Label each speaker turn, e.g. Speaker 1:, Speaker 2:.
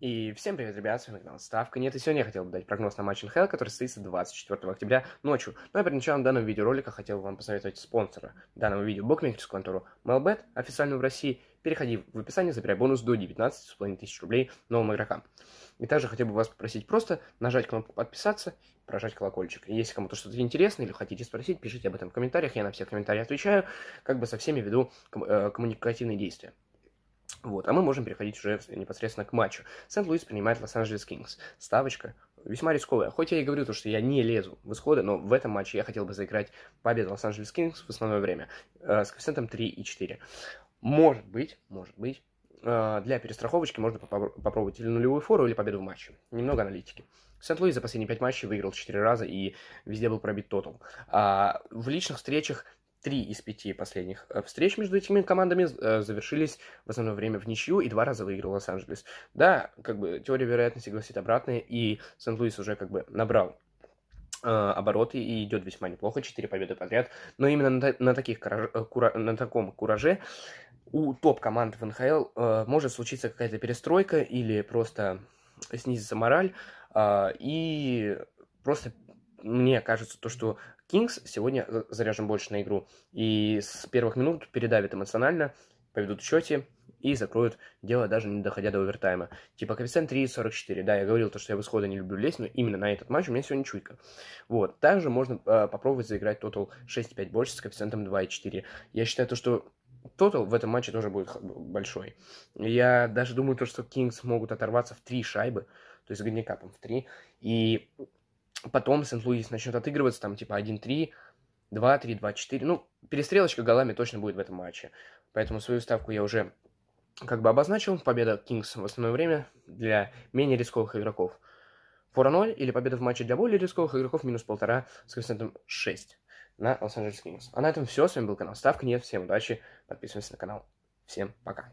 Speaker 1: И всем привет, ребят, с вами канал Ставка. Нет, и сегодня я хотел бы дать прогноз на матч НХЛ, который состоится 24 октября ночью. Но перед началом данного видеоролика хотел бы вам посоветовать спонсора данного видео, букмекерскую контору Melbet, официальную в России. Переходи в описание, забирай бонус до 19,5 тысяч рублей новым игрокам. И также хотел бы вас попросить просто нажать кнопку подписаться, прожать колокольчик. И если кому-то что-то интересно или хотите спросить, пишите об этом в комментариях, я на все комментарии отвечаю, как бы со всеми веду э, коммуникативные действия. Вот, а мы можем переходить уже непосредственно к матчу. Сент-Луис принимает Лос-Анджелес Кингс. Ставочка весьма рисковая. Хоть я и говорю то, что я не лезу в исходы, но в этом матче я хотел бы заиграть победу Лос-Анджелес Кингс в основное время э, с коэффициентом 3 и 4. Может быть, может быть, э, для перестраховочки можно поп- попробовать или нулевую фору, или победу в матче. Немного аналитики. Сент-Луис за последние 5 матчей выиграл 4 раза и везде был пробит тотал. А в личных встречах Три из пяти последних э, встреч между этими командами э, завершились в основное время в ничью, и два раза выиграл Лос-Анджелес. Да, как бы теория вероятности гласит обратное, и Сент-Луис уже как бы набрал э, обороты и идет весьма неплохо, 4 победы подряд. Но именно на, на, таких кураж, кура, на таком кураже у топ-команд в НХЛ э, может случиться какая-то перестройка или просто снизится мораль. Э, и просто мне кажется, то, что Кингс сегодня заряжен больше на игру. И с первых минут передавит эмоционально, поведут в счете и закроют дело, даже не доходя до овертайма. Типа коэффициент 3.44. Да, я говорил то, что я в исхода не люблю лезть, но именно на этот матч у меня сегодня чуйка. Вот. Также можно э, попробовать заиграть тотал 6.5 больше с коэффициентом 2.4. Я считаю то, что тотал в этом матче тоже будет большой. Я даже думаю то, что Кингс могут оторваться в три шайбы, то есть с гандикапом в три. И потом Сент-Луис начнет отыгрываться, там, типа, 1-3, 2-3, 2-4. Ну, перестрелочка голами точно будет в этом матче. Поэтому свою ставку я уже как бы обозначил. Победа Кингс в основное время для менее рисковых игроков. Фора 0 или победа в матче для более рисковых игроков минус полтора с коэффициентом 6 на Лос-Анджелес Кингс. А на этом все. С вами был канал Ставка Нет. Всем удачи. Подписывайтесь на канал. Всем пока.